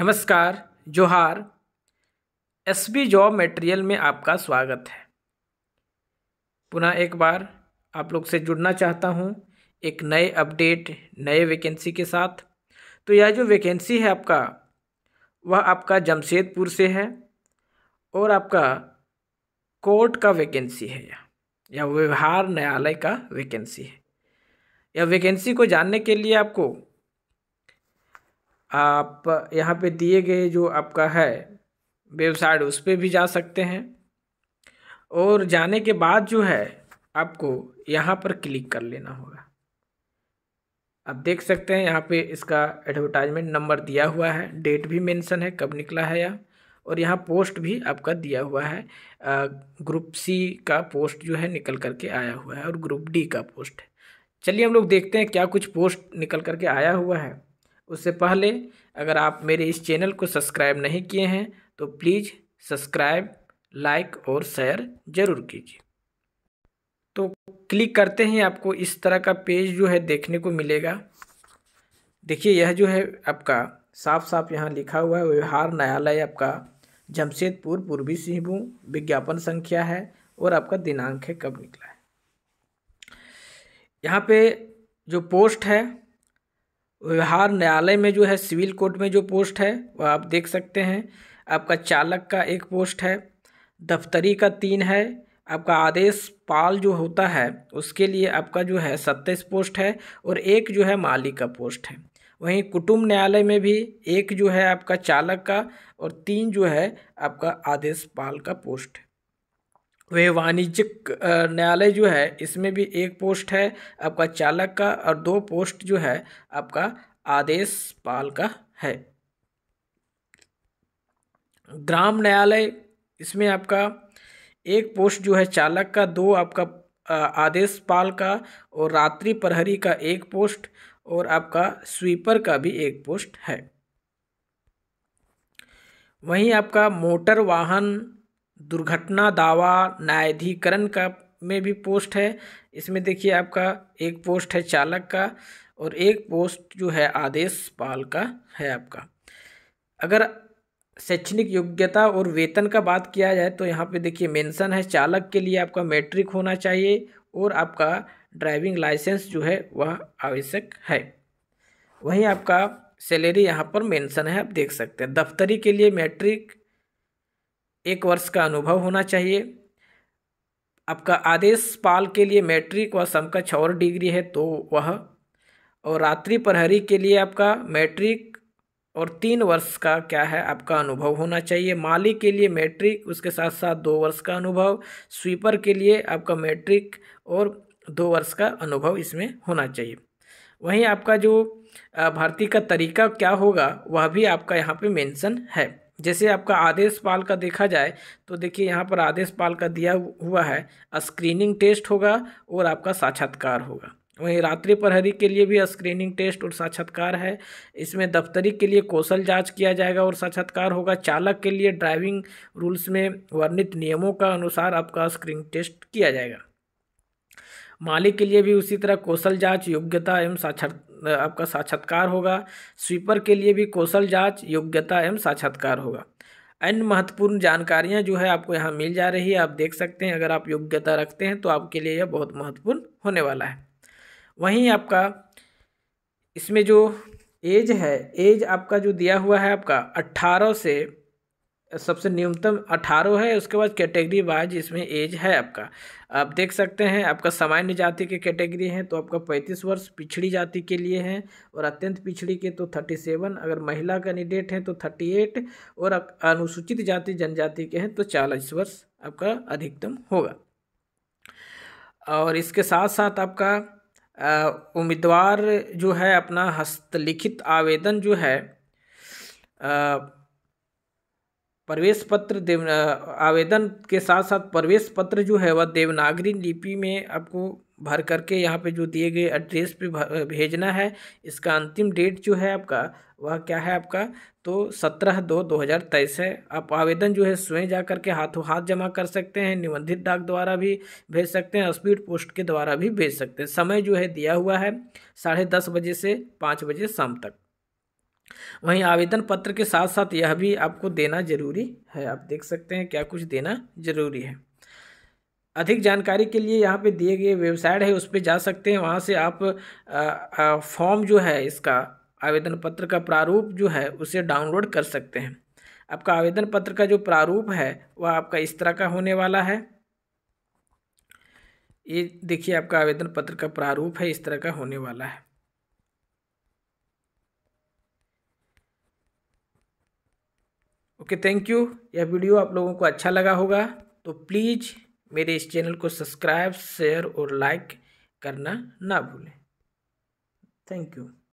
नमस्कार जोहार S B job material में आपका स्वागत है पुनः एक बार आप लोग से जुड़ना चाहता हूं एक नए अपडेट नए वैकेंसी के साथ तो यह जो वैकेंसी है आपका वह आपका जमशेदपुर से है और आपका कोर्ट का वैकेंसी है यह या व्यवहार न्यायालय का वैकेंसी है यह वैकेंसी को जानने के लिए आपको आप यहाँ पे दिए गए जो आपका है वेबसाइट उस पर भी जा सकते हैं और जाने के बाद जो है आपको यहाँ पर क्लिक कर लेना होगा आप देख सकते हैं यहाँ पे इसका एडवर्टाइजमेंट नंबर दिया हुआ है डेट भी मेंशन है कब निकला है यह और यहाँ पोस्ट भी आपका दिया हुआ है ग्रुप सी का पोस्ट जो है निकल करके आया हुआ है और ग्रुप डी का पोस्ट है चलिए हम लोग देखते हैं क्या कुछ पोस्ट निकल करके आया हुआ है उससे पहले अगर आप मेरे इस चैनल को सब्सक्राइब नहीं किए हैं तो प्लीज़ सब्सक्राइब लाइक और शेयर ज़रूर कीजिए तो क्लिक करते ही आपको इस तरह का पेज जो है देखने को मिलेगा देखिए यह जो है आपका साफ साफ यहाँ लिखा हुआ है व्यवहार न्यायालय आपका जमशेदपुर पूर्वी सिंहभूम विज्ञापन संख्या है और आपका दिनांक है कब निकला है यहाँ पे जो पोस्ट है व्यवहार न्यायालय में जो है सिविल कोर्ट में जो पोस्ट है वह आप देख सकते हैं आपका चालक का एक पोस्ट है दफ्तरी का तीन है आपका आदेश पाल जो होता है उसके लिए आपका जो है सत्ताईस पोस्ट है और एक जो है माली का पोस्ट है वहीं कुटुम्ब न्यायालय में भी एक जो है आपका चालक का और तीन जो है आपका आदेश पाल का पोस्ट है वे वाणिज्यिक न्यायालय जो है इसमें भी एक पोस्ट है आपका चालक का और दो पोस्ट जो है आपका आदेश पाल का है ग्राम न्यायालय इसमें आपका एक पोस्ट जो है चालक का दो आपका आदेश पाल का और रात्रि प्रहरी का एक पोस्ट और आपका स्वीपर का भी एक पोस्ट है वहीं आपका मोटर वाहन दुर्घटना दावा न्यायाधिकरण का में भी पोस्ट है इसमें देखिए आपका एक पोस्ट है चालक का और एक पोस्ट जो है आदेश पाल का है आपका अगर शैक्षणिक योग्यता और वेतन का बात किया जाए तो यहाँ पे देखिए मेंशन है चालक के लिए आपका मैट्रिक होना चाहिए और आपका ड्राइविंग लाइसेंस जो है वह आवश्यक है वहीं आपका सैलरी यहाँ पर मेंशन है आप देख सकते हैं दफ्तरी के लिए मैट्रिक एक वर्ष का अनुभव होना चाहिए आपका आदेश पाल के लिए मैट्रिक व समकक्ष और डिग्री है तो वह और रात्रि प्रहरी के लिए आपका मैट्रिक और तीन वर्ष का क्या है आपका अनुभव होना चाहिए माली के लिए मैट्रिक उसके साथ साथ दो वर्ष का अनुभव स्वीपर के लिए आपका मैट्रिक और दो वर्ष का अनुभव इसमें होना चाहिए वहीं आपका जो भर्ती का तरीका क्या होगा वह भी आपका यहाँ पे मेंशन है जैसे आपका आदेश पाल का देखा जाए तो देखिए यहाँ पर आदेश पाल का दिया हुआ है स्क्रीनिंग टेस्ट होगा और आपका साक्षात्कार होगा वहीं रात्रि प्रहरी के लिए भी स्क्रीनिंग टेस्ट और साक्षात्कार है इसमें दफ्तरी के लिए कौशल जांच किया जाएगा और साक्षात्कार होगा चालक के लिए ड्राइविंग रूल्स में वर्णित नियमों का अनुसार आपका स्क्रीनिंग टेस्ट किया जाएगा मालिक के लिए भी उसी तरह कौशल जांच योग्यता एवं साक्षर आपका साक्षात्कार होगा स्वीपर के लिए भी कौशल जांच योग्यता एवं साक्षात्कार होगा अन्य महत्वपूर्ण जानकारियां जो है आपको यहाँ मिल जा रही है आप देख सकते हैं अगर आप योग्यता रखते हैं तो आपके लिए यह बहुत महत्वपूर्ण होने वाला है वहीं आपका इसमें जो एज है एज आपका जो दिया हुआ है आपका अट्ठारह से सबसे न्यूनतम अठारह है उसके बाद कैटेगरी वाइज इसमें एज है आपका आप देख सकते हैं आपका सामान्य जाति के कैटेगरी हैं तो आपका पैंतीस वर्ष पिछड़ी जाति के लिए हैं और अत्यंत पिछड़ी के तो थर्टी सेवन अगर महिला कैंडिडेट हैं तो थर्टी एट और अनुसूचित जाति जनजाति के हैं तो चालीस वर्ष आपका अधिकतम होगा और इसके साथ साथ आपका उम्मीदवार जो है अपना हस्तलिखित आवेदन जो है आ, प्रवेश पत्र देव आवेदन के साथ साथ प्रवेश पत्र जो है वह देवनागरी लिपि में आपको भर करके यहाँ पे जो दिए गए एड्रेस पे भेजना है इसका अंतिम डेट जो है आपका वह क्या है आपका तो सत्रह दो दो हज़ार तेईस है आप आवेदन जो है स्वयं जा करके हाथों हाथ जमा कर सकते हैं निबंधित डाक द्वारा भी भेज सकते हैं स्पीड पोस्ट के द्वारा भी भेज सकते हैं समय जो है दिया हुआ है साढ़े दस बजे से पाँच बजे शाम तक वहीं आवेदन पत्र के साथ साथ यह भी आपको देना जरूरी है आप देख सकते हैं क्या कुछ देना जरूरी है अधिक जानकारी के लिए यहाँ पे दिए गए वेबसाइट है उस पर जा सकते हैं वहाँ से आप फॉर्म जो है इसका आवेदन पत्र का प्रारूप जो है उसे डाउनलोड कर सकते हैं आपका आवेदन पत्र का जो प्रारूप है वह आपका इस तरह का होने वाला है ये देखिए आपका आवेदन पत्र का प्रारूप है इस तरह का होने वाला है ओके थैंक यू यह वीडियो आप लोगों को अच्छा लगा होगा तो प्लीज़ मेरे इस चैनल को सब्सक्राइब शेयर और लाइक करना ना भूलें थैंक यू